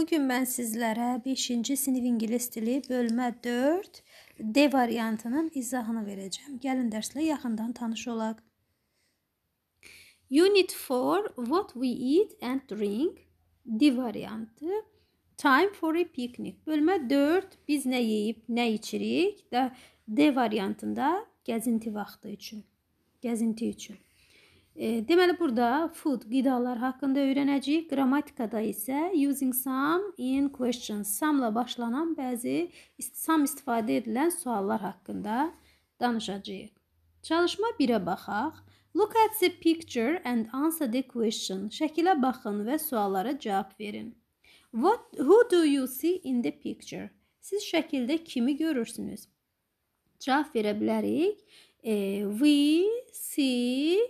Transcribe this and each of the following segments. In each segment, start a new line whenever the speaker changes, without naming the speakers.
Bugün mən sizlərə 5-ci sinif ingilis dili bölmə 4 D variantının izahını verəcəm. Gəlin dərslə yaxından tanış olaq. Unit 4 What we eat and drink D variantı Time for a picnic. Bölmə 4 biz nə yeyib, nə içirik? D variantında gəzinti vaxtı üçün. Gəzinti üçün. E, deməli burada food qidalar haqqında öyrənəcəyik. Qrammatikada isə using some in questions, some-la başlanan bəzi some istifadə edilən suallar haqqında danışacağıq. Çalışma 1-ə baxaq. Look at the picture and answer the question. Şəkilə baxın və suallara cavab verin. What who do you see in the picture? Siz şəkildə kimi görürsünüz? Cavab verə bilərik. E, we see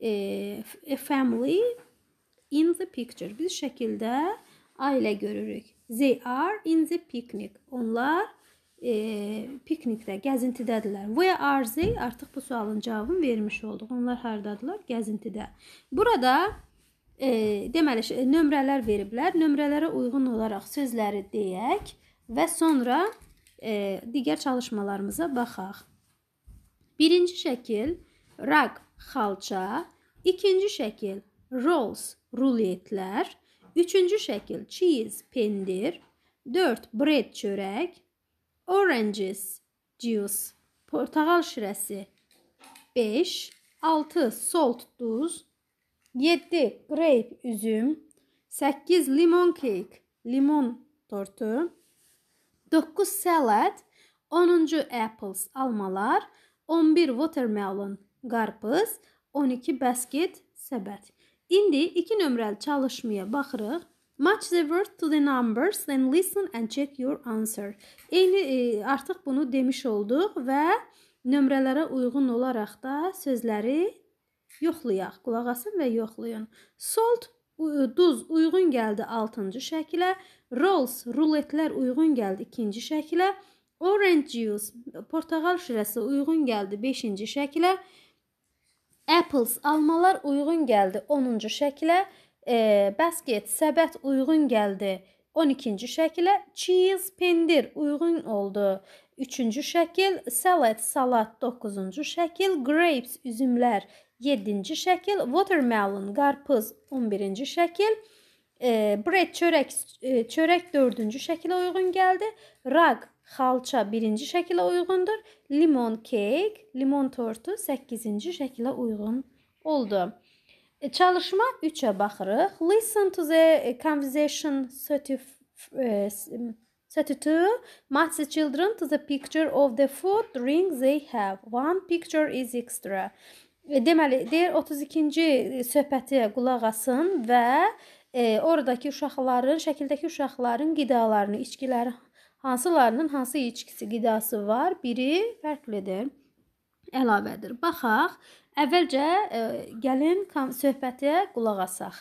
a e, e, family in the picture. Biz şəkildə ailə görürük. They are in the picnic. Onlar e, piknikdə, gəzintidədirlər. Where are they? Artıq bu sualın cavabını vermiş olduq. Onlar hardadılar? Gəzintidə. Burada e, deməli nömrələr veriblər. Nömrələrə uyğun olaraq sözləri deyək və sonra e, digər çalışmalarımıza baxaq. Birinci şəkil rug xalça, ikinci şəkil rolls, ruletlər, üçüncü şəkil cheese, pendir, 4 bread çörək, oranges, juice, portakal şirəsi, 5, 6 salt duz, 7 grape üzüm, 8 limon kek, limon tortu, 9 salad, 10-cu apples almalar, 11 watermelon qarpız, 12 basket səbət. İndi 2 nömrəli çalışmaya baxırıq. Match the word to the numbers, then listen and check your answer. Eyni e, artıq bunu demiş olduq və nömrələrə uyğun olaraq da sözləri yoxlayaq. Qulaq asın və yoxlayın. Salt duz uyğun gəldi 6-cı şəkilə, rolls ruletlər uyğun gəldi 2-ci şəkilə, orange juice portağal şirəsi uyğun gəldi 5-ci şəkilə. Apples almalar uyğun gəldi 10-cu şəklə. E, basket səbət uyğun gəldi 12-ci şəklə. Cheese pendir uyğun oldu 3-cü şəkil. Salad salat 9-cu şəkil. Grapes üzümlər 7-ci şəkil. Watermelon qarpız 11-ci şəkil. E, bread çörək e, çörək 4-cü şəkilə uyğun gəldi. Rag Xalça 1-ci şəkilə uyğundur. Limon kek, limon tortu 8-ci şəkilə uyğun oldu. E, çalışma 3-ə baxırıq. Listen to the e, conversation 32 e, match the children to the picture of the food drink they have. One picture is extra. Deməli, deyir 32-ci söhbəti qulaq asın və e, oradakı uşaqların, şəkildəki uşaqların qidalarını, içkiləri hansılarının hansı içkisi qidası var, biri fərqlidir. Əlavədir. Baxaq, əvvəlcə ə, e, gəlin söhbətə qulaq asaq.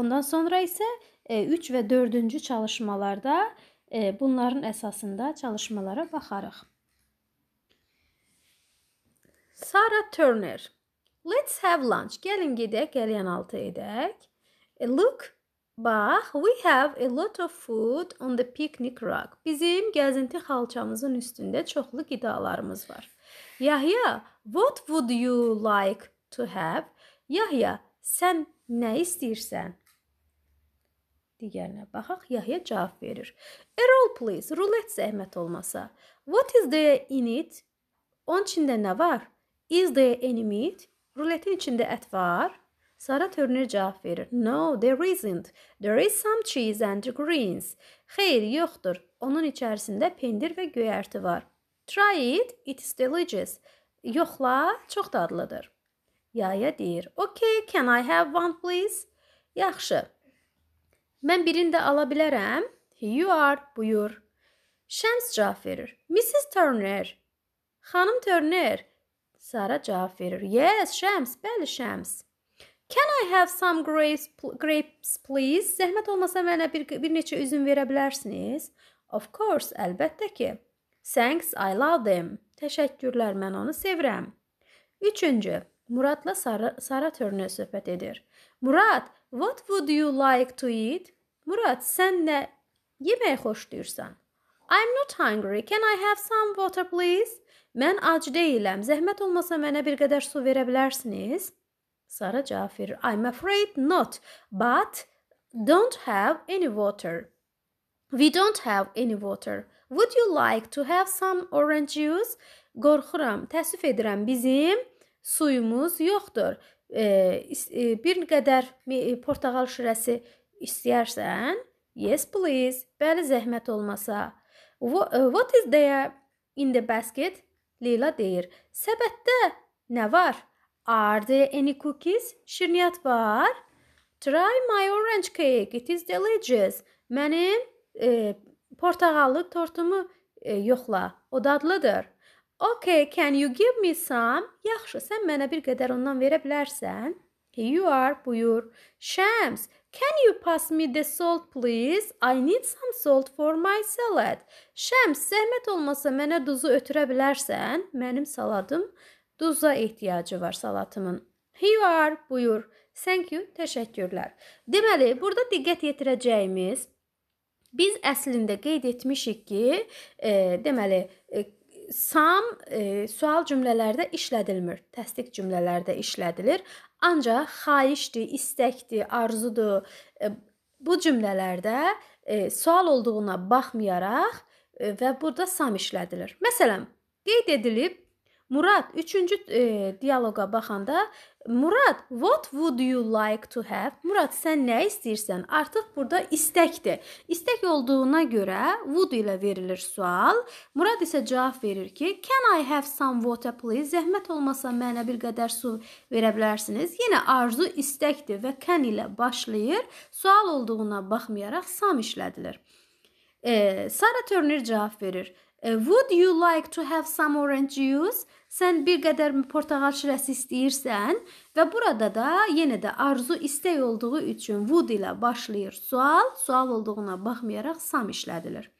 Ondan sonra isə 3 e, və 4-cü çalışmalarda ə, e, bunların əsasında çalışmalara baxarıq. Sara Turner. Let's have lunch. Gəlin gedək, gələn altı edək. A look Bax, we have a lot of food on the picnic rack. Bizim gəzinti xalçamızın üstündə çoxlu qidalarımız var. Yahya, what would you like to have? Yahya, sən nə istəyirsən? Digərinə baxaq, Yahya cavab verir. A roll please, rulet zəhmət olmasa. What is there in it? Onun içində nə var? Is there any meat? Ruletin içində ət var. Sara Turner cavab verir. No, there isn't. There is some cheese and greens. Xeyr, yoxdur. Onun içərisində pendir və göyərti var. Try it, it's delicious. Yoxla, çox dadlıdır. Yaya deyir. Okay, can I have one please? Yaxşı. Mən birini də ala bilərəm? Here you are, buyur. Şəms cavab verir. Mrs. Turner. Xanım Turner. Sara cavab verir. Yes, Şəms, bəli, Şəms. Can I have some grapes, grapes please? Zəhmət olmasa mənə bir, bir neçə üzüm verə bilərsiniz? Of course, əlbəttə ki. Thanks, I love them. Təşəkkürlər, mən onu sevirəm. Üçüncü, Muradla Sara, Sara Törnə söhbət edir. Murad, what would you like to eat? Murad, sən nə yeməyi xoşlayırsan? I'm not hungry. Can I have some water, please? Mən ac deyiləm. Zəhmət olmasa mənə bir qədər su verə bilərsiniz? Sara Jafir, I'm afraid not, but don't have any water. We don't have any water. Would you like to have some orange juice? Qorxuram, təəssüf edirəm, bizim suyumuz yoxdur. E, e, bir qədər e, portağal şirəsi istəyərsən? Yes, please. Bəli, zəhmət olmasa. E, what is there in the basket? Leyla deyir. Səbətdə nə var? Are there any cookies? Şirniyyat var. Try my orange cake. It is delicious. Mənim e, portağallı tortumu e, yoxla. O dadlıdır. Okay, can you give me some? Yaxşı, sən mənə bir qədər ondan verə bilərsən? You are, buyur. Shams, can you pass me the salt please? I need some salt for my salad. Shams, zəhmət olmasa mənə duzu ötürə bilərsən? Mənim saladım duza ehtiyacı var salatımın. Here, buyur. Thank you, təşəkkürlər. Deməli, burada diqqət yetirəcəyimiz biz əslində qeyd etmişik ki, e, deməli, e, sam e, sual cümlələrdə işlədilmir, təsdiq cümlələrdə işlədilir. Ancaq xahişdir, istəkdir, arzudur. E, bu cümlələrdə e, sual olduğuna baxmayaraq e, və burada sam işlədilir. Məsələn, qeyd edilib Murad, üçüncü e, dialoqa baxanda Murad, what would you like to have? Murad, sən nə istəyirsən? Artıq burada istəkdir. İstək olduğuna görə would ilə verilir sual. Murad isə cavab verir ki, can I have some water please? Zəhmət olmasa mənə bir qədər su verə bilərsiniz? Yenə arzu istəkdir və can ilə başlayır. Sual olduğuna baxmayaraq some işlədilir. E, Sara Turner cavab verir. Э, would you like to have some orange juice? Sən bir qədər portağal şirəsi istəyirsən və burada da yenə də arzu istək olduğu üçün would ilə başlayır sual. Sual olduğuna baxmayaraq some işlədilir.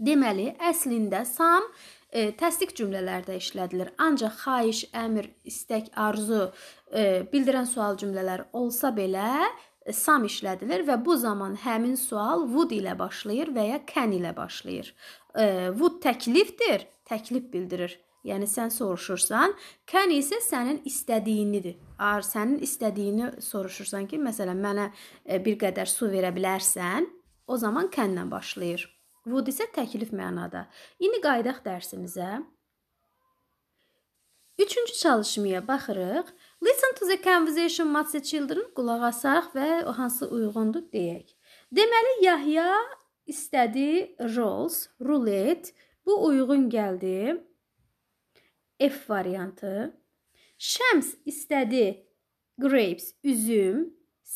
Deməli, əslində some e, təsdiq cümlələrdə işlədilir. Ancaq xahiş, əmr, istək, arzu e, bildirən sual cümlələri olsa belə e, some işlədilir və bu zaman həmin sual would ilə başlayır və ya can ilə başlayır. E, would təklifdir. Təklif bildirir. Yəni sən soruşursan, can isə sənin istədiyinidir. Ar sənin istədiyini soruşursan ki, məsələn, mənə e, bir qədər su verə bilərsən, o zaman can-lə başlayır. Would isə təklif mənada. İndi qayıdaq dərsimizə. Üçüncü çalışmaya baxırıq. Listen to the conversation with the children qulaq asarıq və o hansı uyğundur deyək. Deməli Yahya istədi rolls, rulet. Bu uyğun gəldi. F variantı. Şəms istədi grapes, üzüm.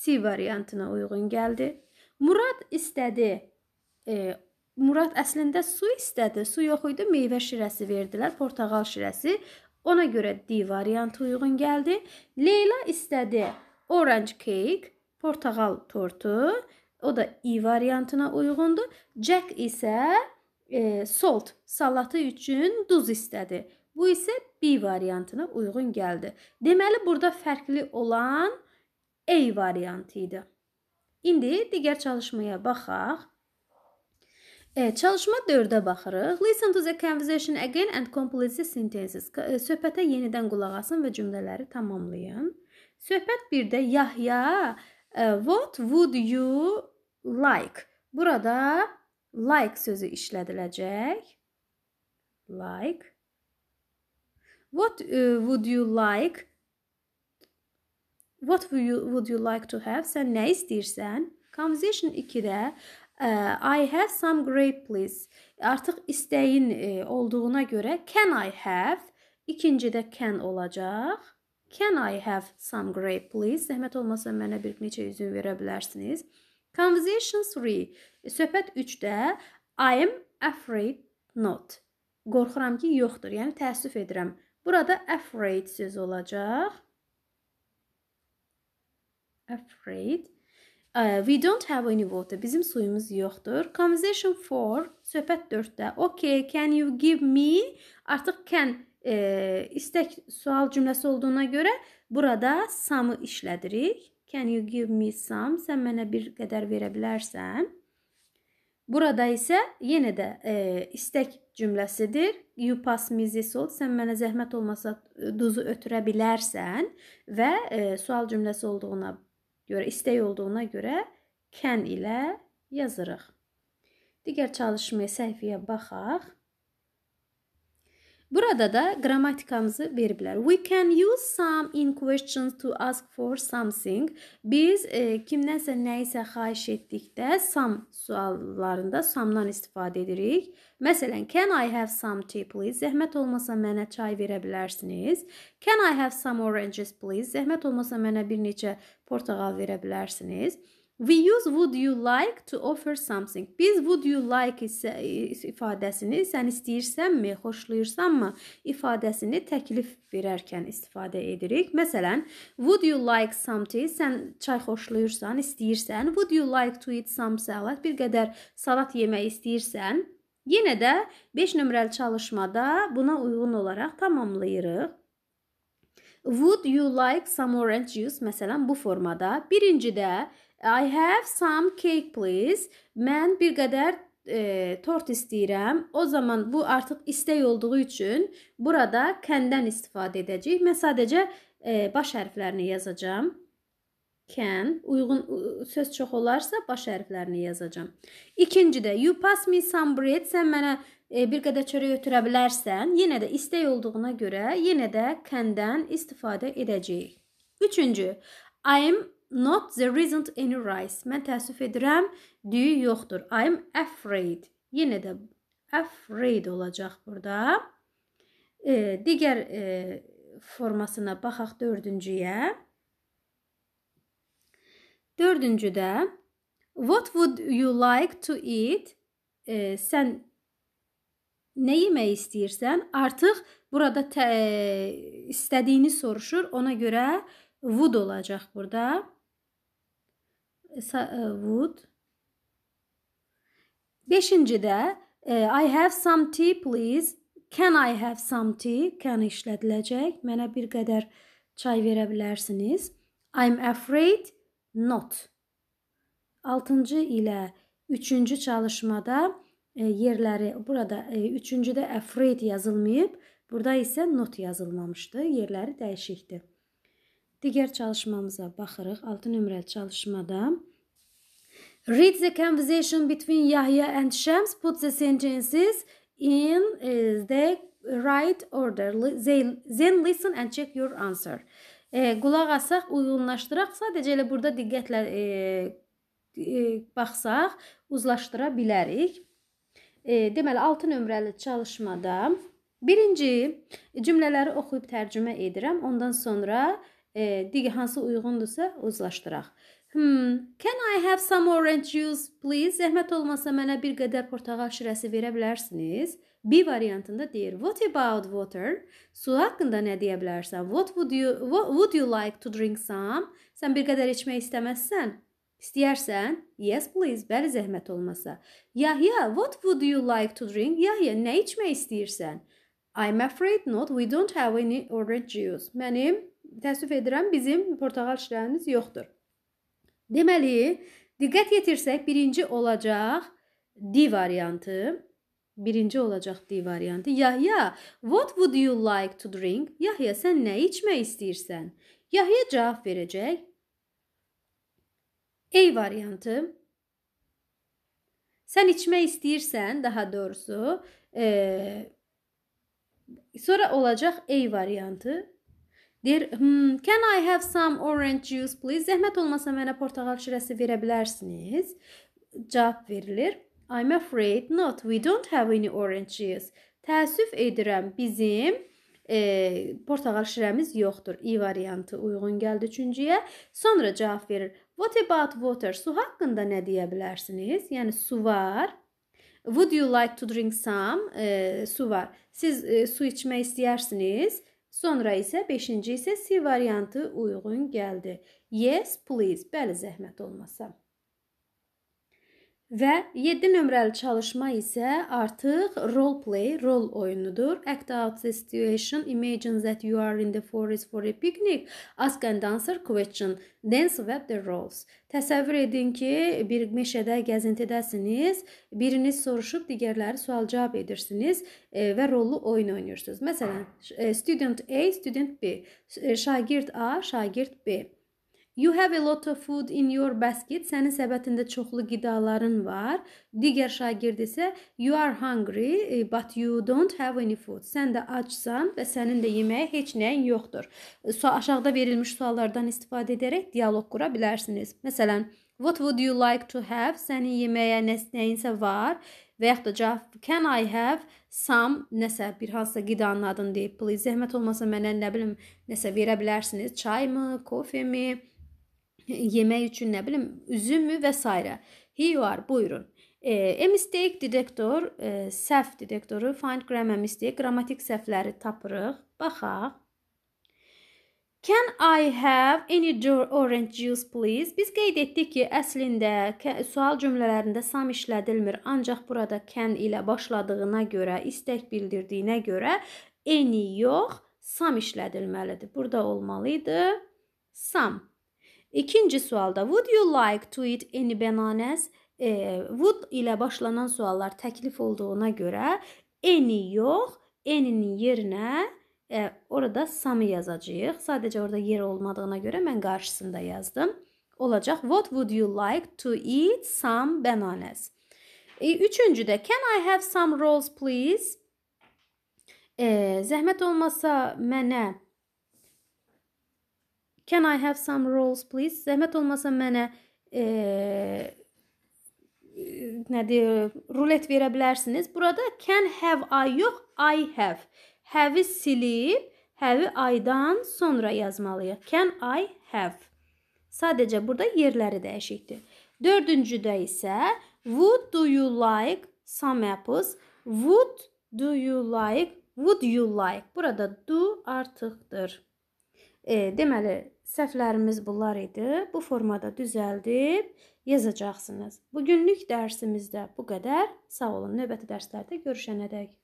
C variantına uyğun gəldi. Murad istədi e, Murad əslində su istədi. Su yox idi, meyvə şirəsi verdilər, portağal şirəsi. Ona görə D variantı uyğun gəldi. Leyla istədi orange cake, portağal tortu. O da i e variantına uyğundur. Jack isə e, salt, salatı üçün duz istədi. Bu isə B variantına uyğun gəldi. Deməli burada fərqli olan A variantı idi. İndi digər çalışmaya baxaq. E, çalışma 4-ə baxırıq. Listen to the conversation again and complete the sentences. E, söhbətə yenidən qulaq asın və cümlələri tamamlayın. Söhbət 1-də Yahya, e, what would you like. Burada like sözü işlədiləcək. Like. What uh, would you like? What would you, would you like to have? Sən nə istəyirsən? Conversation 2-də Uh, e, I have some grape please. Artıq istəyin e, olduğuna görə can I have? İkincidə can olacaq. Can I have some grape please? Zəhmət olmasa mənə bir neçə üzüm verə bilərsiniz? Conversation 3. Söhbət 3-də I am afraid not. Qorxuram ki, yoxdur. Yəni təəssüf edirəm. Burada afraid sözü olacaq. Afraid. Uh, we don't have any water. Bizim suyumuz yoxdur. Conversation 4, söhbət 4-də. Okay, can you give me? Artıq can e, istək sual cümləsi olduğuna görə burada some-ı işlədirik. Can you give me some? Sən mənə bir qədər verə bilərsən? Burada isə yenə də e, istək cümləsidir. You pass me this salt. Sən mənə zəhmət olmasa e, duzu ötürə bilərsən və e, sual cümləsi olduğuna görə, istək olduğuna görə can ilə yazırıq. Digər çalışmaya səhifəyə baxaq. Burada da qrammatikamızı veriblər. We can use some in questions to ask for something. Biz e, kimdənsə nəyisə xahiş etdikdə some suallarında some'dan istifadə edirik. Məsələn, can I have some tea please? Zəhmət olmasa mənə çay verə bilərsiniz? Can I have some oranges please? Zəhmət olmasa mənə bir neçə portağal verə bilərsiniz? We use would you like to offer something. Biz would you like isə e, ifadəsini sən istəyirsənmi, xoşlayırsanmı ifadəsini təklif verərkən istifadə edirik. Məsələn, would you like something? Sən çay xoşlayırsan, istəyirsən. Would you like to eat some salad? Bir qədər salat yemək istəyirsən. Yenə də 5 nömrəli çalışmada buna uyğun olaraq tamamlayırıq. Would you like some orange juice? Məsələn, bu formada. Birincidə I have some cake please. Mən bir qədər e, tort istəyirəm. O zaman bu artıq istək olduğu üçün burada can-dən istifadə edəcəyik. Mən sadəcə e, baş hərflərini yazacağam. Can, uyğun söz çox olarsa baş hərflərini yazacağam. İkincidə you pass me some bread. Sən mənə e, bir qədər çörək ötürə bilərsən. Yenə də istək olduğuna görə yenə də can-dən istifadə edəcəyik. Üçüncü, I am Not there isn't any rice. Mən təəssüf edirəm, düyü yoxdur. I am afraid. Yenə də afraid olacaq burada. E, digər e, formasına baxaq 4-cüyə. 4-cüdə What would you like to eat? E, sən nə yemək istəyirsən? Artıq burada tə, e, istədiyini soruşur. Ona görə would olacaq burada. E, wood. Beşincidə e, I have some tea please. Can I have some tea? Can işlədiləcək. Mənə bir qədər çay verə bilərsiniz. I'm afraid not. 6-cı ilə 3-cü çalışmada e, yerləri burada 3-cüdə afraid yazılmayıb, burada isə not yazılmamışdı. Yerləri dəyişikdir digər çalışmamıza baxırıq. 6 nömrəli çalışmada Read the conversation between Yahya and Shams. Put the sentences in eh, the right order. Then listen and check your answer. E, qulaq asaq, uyğunlaşdıraq. Sadəcə elə burada diqqətlə e, e, baxsaq, uzlaşdıra bilərik. E, deməli 6 nömrəli çalışmada birinci cümlələri oxuyub tərcümə edirəm. Ondan sonra e, e, digər hansı uyğundursa uzlaşdıraq. Hmm, can I have some orange juice, please? Zəhmət olmasa mənə bir qədər portağal şirəsi verə bilərsiniz? B variantında deyir. What about water? Su haqqında nə deyə bilərsən? What would you what would you like to drink some? Sən bir qədər içmək istəməzsən? İstəyərsən? Yes, please. Bəli, zəhmət olmasa. Yahya, what would you like to drink? Yahya, nə içmək istəyirsən? I'm afraid not. We don't have any orange juice. Mənim təəssüf edirəm, bizim portağal şirəmiz yoxdur. Deməli, diqqət yetirsək, birinci olacaq D variantı. Birinci olacaq D variantı. Yahya, what would you like to drink? Yahya, sən nə içmək istəyirsən? Yahya cavab verəcək. A variantı. Sən içmək istəyirsən, daha doğrusu, e, sonra olacaq A variantı. Deyir, hmm, can I have some orange juice please? Zəhmət olmasa mənə portağal şirəsi verə bilərsiniz? Cavab verilir. I'm afraid not. We don't have any orange juice. Təəssüf edirəm, bizim e, portağal şirəmiz yoxdur. E variantı uyğun gəldi üçüncüyə. Sonra cavab verir. What about water? Su haqqında nə deyə bilərsiniz? Yəni su var. Would you like to drink some? E, su var. Siz e, su içmək istəyirsiniz? Sonra isə 5-ci isə C variantı uyğun gəldi. Yes, please. Bəli, zəhmət olmasa. Və 7 nömrəli çalışma isə artıq role play, rol oyunudur. Act out the situation, imagine that you are in the forest for a picnic, ask and answer question, dance with the roles. Təsəvvür edin ki, bir meşədə gəzintidəsiniz, biriniz soruşub digərləri sual-cavab edirsiniz e, və rollu oyun oynayırsınız. Məsələn, e, student A, student B, e, şagird A, şagird B. You have a lot of food in your basket. Sənin səbətində çoxlu qidaların var. Digər şagird isə you are hungry eh, but you don't have any food. Sən də acsan və sənin də yeməyə heç nəyin yoxdur. Aşağıda verilmiş suallardan istifadə edərək dialoq qura bilərsiniz. Məsələn, what would you like to have? Sənin yeməyə nəyinsə var və yaxud da cavab can I have some nəsə bir hansısa qidanın adını deyib please zəhmət olmasa mənə nə bilim nəsə verə bilərsiniz çaymı, kofemi, yemək üçün nə bilim üzümmü və s. Here you are, buyurun. E, mistake detektor, e, səhv detektoru, find grammar mistake, qrammatik səhvləri tapırıq. Baxaq. Can I have any orange juice please? Biz qeyd etdik ki, əslində sual cümlələrində sam işlədilmir, ancaq burada can ilə başladığına görə, istək bildirdiyinə görə any yox, sam işlədilməlidir. Burada olmalı idi sam. İkinci sualda would you like to eat any bananas? E, would ilə başlanan suallar təklif olduğuna görə any yox, any'nin yerinə e, orada some yazacağıq. Sadəcə orada yer olmadığına görə mən qarşısında yazdım. Olacaq what would you like to eat some bananas? E, üçüncü də can I have some rolls please? E, zəhmət olmasa mənə Can I have some rolls please? Zəhmət olmasa mənə e, e nədir, rulet verə bilərsiniz. Burada can have I yox, I have. Have-i silib, have-i aydan sonra yazmalıyıq. Can I have. Sadəcə burada yerləri dəyişikdir. Dördüncüdə isə would do you like some apples? Would do you like? Would you like? Burada do artıqdır. E, deməli səhvlərimiz bunlar idi. Bu formada düzəldib yazacaqsınız. Bu günlük dərsimizdə bu qədər. Sağ olun. Növbəti dərslərdə görüşənədək.